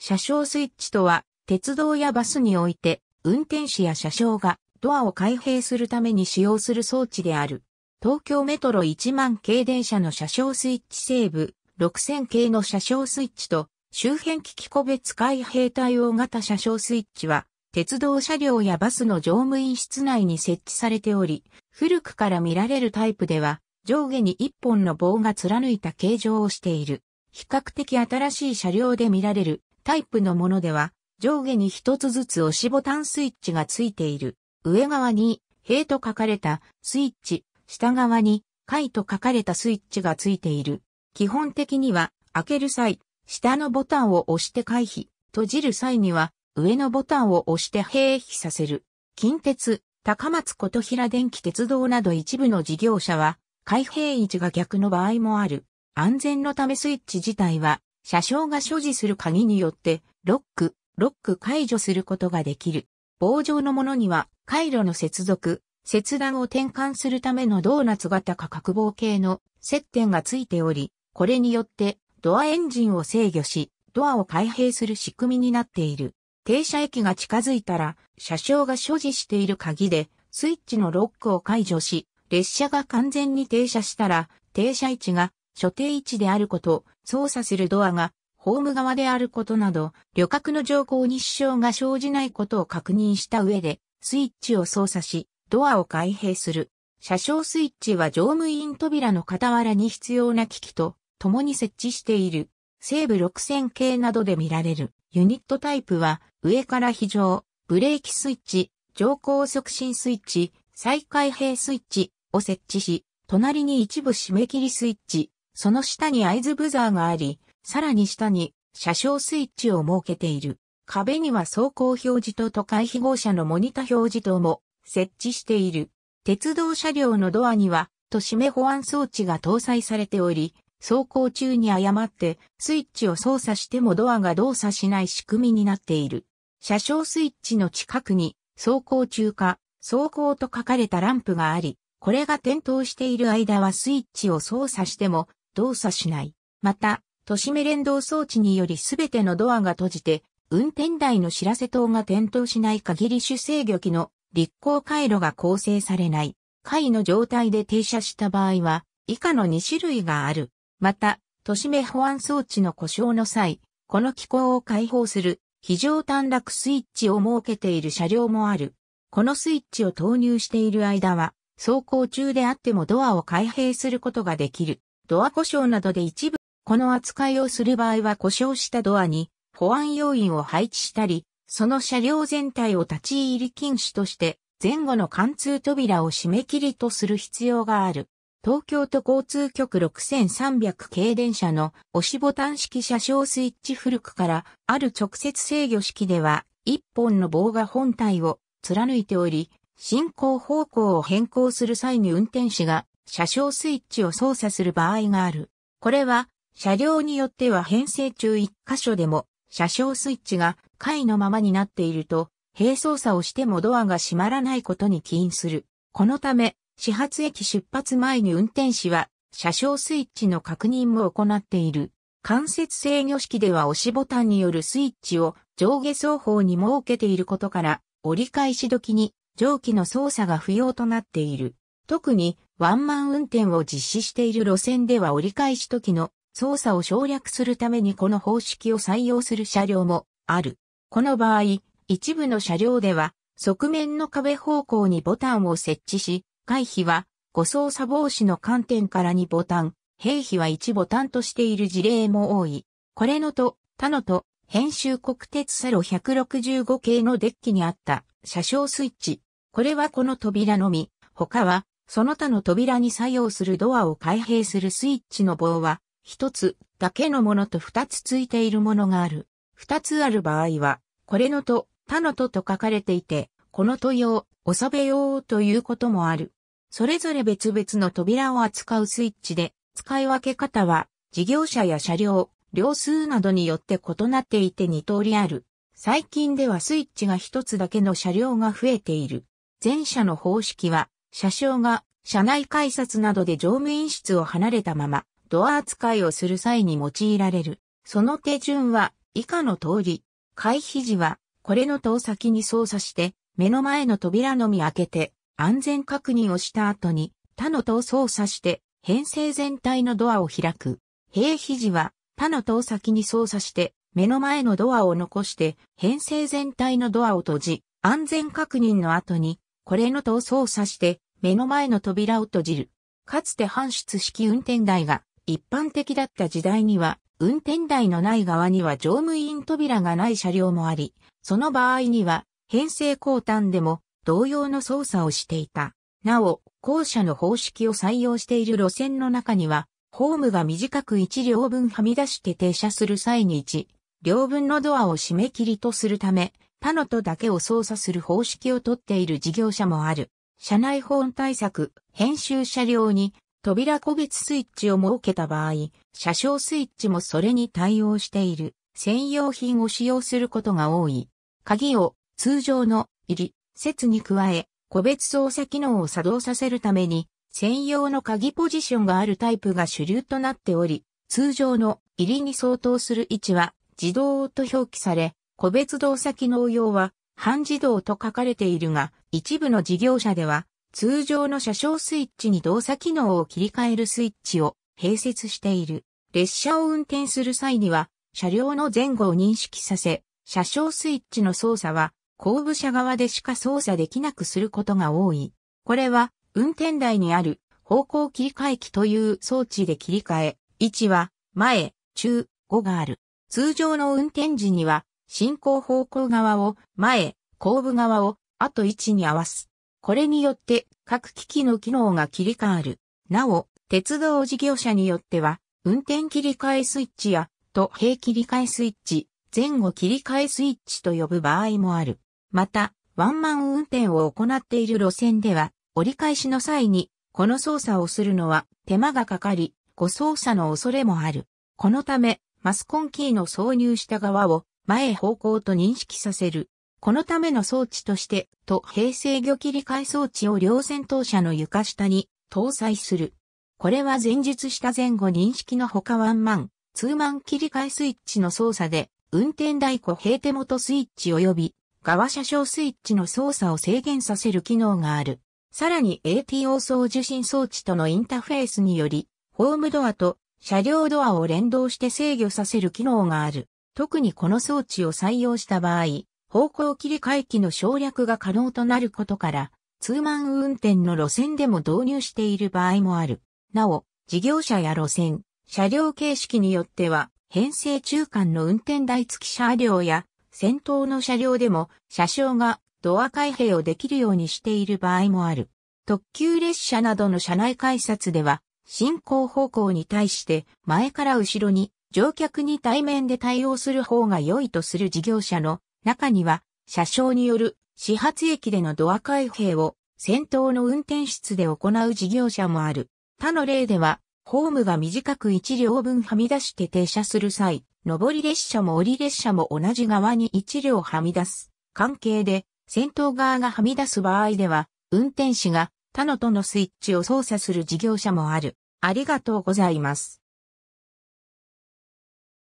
車掌スイッチとは、鉄道やバスにおいて、運転士や車掌がドアを開閉するために使用する装置である。東京メトロ1万系電車の車掌スイッチ西部、6000系の車掌スイッチと、周辺機器個別開閉対応型車掌スイッチは、鉄道車両やバスの乗務員室内に設置されており、古くから見られるタイプでは、上下に一本の棒が貫いた形状をしている。比較的新しい車両で見られるタイプのものでは、上下に一つずつ押しボタンスイッチがついている。上側に、塀と書かれたスイッチ、下側に、階と書かれたスイッチがついている。基本的には、開ける際、下のボタンを押して回避、閉じる際には、上のボタンを押して閉避させる。近鉄、高松琴平電気鉄道など一部の事業者は、開閉位置が逆の場合もある。安全のためスイッチ自体は車掌が所持する鍵によって、ロック、ロック解除することができる。棒状のものには、回路の接続、切断を転換するためのドーナツ型か角棒系の接点がついており、これによってドアエンジンを制御し、ドアを開閉する仕組みになっている。停車駅が近づいたら、車掌が所持している鍵で、スイッチのロックを解除し、列車が完全に停車したら、停車位置が所定位置であること、操作するドアがホーム側であることなど、旅客の乗降に支障が生じないことを確認した上で、スイッチを操作し、ドアを開閉する。車掌スイッチは乗務員扉の傍らに必要な機器と共に設置している。西部6000系などで見られる。ユニットタイプは、上から非常、ブレーキスイッチ、乗降促進スイッチ、再開閉スイッチを設置し、隣に一部締め切りスイッチ、その下に合図ブザーがあり、さらに下に車掌スイッチを設けている。壁には走行表示灯と回避号車のモニタ表示灯も設置している。鉄道車両のドアには、と閉め保安装置が搭載されており、走行中に誤ってスイッチを操作してもドアが動作しない仕組みになっている。車掌スイッチの近くに走行中か走行と書かれたランプがあり、これが点灯している間はスイッチを操作しても動作しない。また、都市目連動装置によりすべてのドアが閉じて、運転台の知らせ灯が点灯しない限り主制御機の立行回路が構成されない。回の状態で停車した場合は、以下の2種類がある。また、都市目保安装置の故障の際、この機構を解放する非常短絡スイッチを設けている車両もある。このスイッチを投入している間は、走行中であってもドアを開閉することができる。ドア故障などで一部、この扱いをする場合は故障したドアに保安要員を配置したり、その車両全体を立ち入り禁止として、前後の貫通扉を締め切りとする必要がある。東京都交通局6300系電車の押しボタン式車掌スイッチ古くからある直接制御式では一本の棒が本体を貫いており進行方向を変更する際に運転士が車掌スイッチを操作する場合がある。これは、車両によっては編成中1箇所でも、車掌スイッチが位のままになっていると、閉操作をしてもドアが閉まらないことに起因する。このため、始発駅出発前に運転士は、車掌スイッチの確認も行っている。間接制御式では押しボタンによるスイッチを上下双方に設けていることから、折り返し時に蒸気の操作が不要となっている。特にワンマン運転を実施している路線では折り返し時の操作を省略するためにこの方式を採用する車両もある。この場合、一部の車両では側面の壁方向にボタンを設置し、回避は誤操作防止の観点から2ボタン、平費は1ボタンとしている事例も多い。これのと、他のと、編集国鉄セロ165系のデッキにあった車掌スイッチ。これはこの扉のみ、他はその他の扉に作用するドアを開閉するスイッチの棒は、一つだけのものと二つついているものがある。二つある場合は、これのと、他のとと書かれていて、このと用、収べようということもある。それぞれ別々の扉を扱うスイッチで、使い分け方は、事業者や車両、両数などによって異なっていて二通りある。最近ではスイッチが一つだけの車両が増えている。前者の方式は、車掌が車内改札などで乗務員室を離れたまま、ドア扱いをする際に用いられる。その手順は以下の通り、回避時はこれの遠先に操作して、目の前の扉のみ開けて、安全確認をした後に、他の塔を操作して、編成全体のドアを開く。平避時は、他の塔先に操作して、目の前のドアを残して、編成全体のドアを閉じ、安全確認の後に、これのと操作して、目の前の扉を閉じる。かつて搬出式運転台が一般的だった時代には、運転台のない側には乗務員扉がない車両もあり、その場合には、編成交換でも同様の操作をしていた。なお、校舎の方式を採用している路線の中には、ホームが短く1両分はみ出して停車する際に1両分のドアを締め切りとするため、パノトだけを操作する方式をとっている事業者もある。社内保温対策、編集車両に扉個別スイッチを設けた場合、車掌スイッチもそれに対応している専用品を使用することが多い。鍵を通常の入り、説に加え、個別操作機能を作動させるために、専用の鍵ポジションがあるタイプが主流となっており、通常の入りに相当する位置は自動と表記され、個別動作機能用は、半自動と書かれているが、一部の事業者では、通常の車掌スイッチに動作機能を切り替えるスイッチを併設している。列車を運転する際には、車両の前後を認識させ、車掌スイッチの操作は、後部車側でしか操作できなくすることが多い。これは、運転台にある方向切り替え機という装置で切り替え、位置は前、中、後がある。通常の運転時には、進行方向側を前、後部側を後位置に合わす。これによって各機器の機能が切り替わる。なお、鉄道事業者によっては、運転切り替えスイッチや、と平切り替えスイッチ、前後切り替えスイッチと呼ぶ場合もある。また、ワンマン運転を行っている路線では、折り返しの際に、この操作をするのは手間がかかり、誤操作の恐れもある。このため、マスコンキーの挿入した側を前方向と認識させる。このための装置として、と平成魚切り替え装置を両戦頭車の床下に搭載する。これは前述した前後認識のほかワンマン、ツーマン切り替えスイッチの操作で、運転台行。平手元スイッチ及び側車掌スイッチの操作を制限させる機能がある。さらに ATO 送受信装置とのインターフェースにより、ホームドアと車両ドアを連動して制御させる機能がある。特にこの装置を採用した場合、方向切り替え機の省略が可能となることから、ツーマン運転の路線でも導入している場合もある。なお、事業者や路線、車両形式によっては、編成中間の運転台付き車両や、先頭の車両でも、車掌がドア開閉をできるようにしている場合もある。特急列車などの車内改札では、進行方向に対して前から後ろに乗客に対面で対応する方が良いとする事業者の中には、車掌による始発駅でのドア開閉を先頭の運転室で行う事業者もある。他の例では、ホームが短く1両分はみ出して停車する際、上り列車も降り列車も同じ側に1両はみ出す。関係で、先頭側がはみ出す場合では、運転士が他のとのスイッチを操作する事業者もある。ありがとうございます。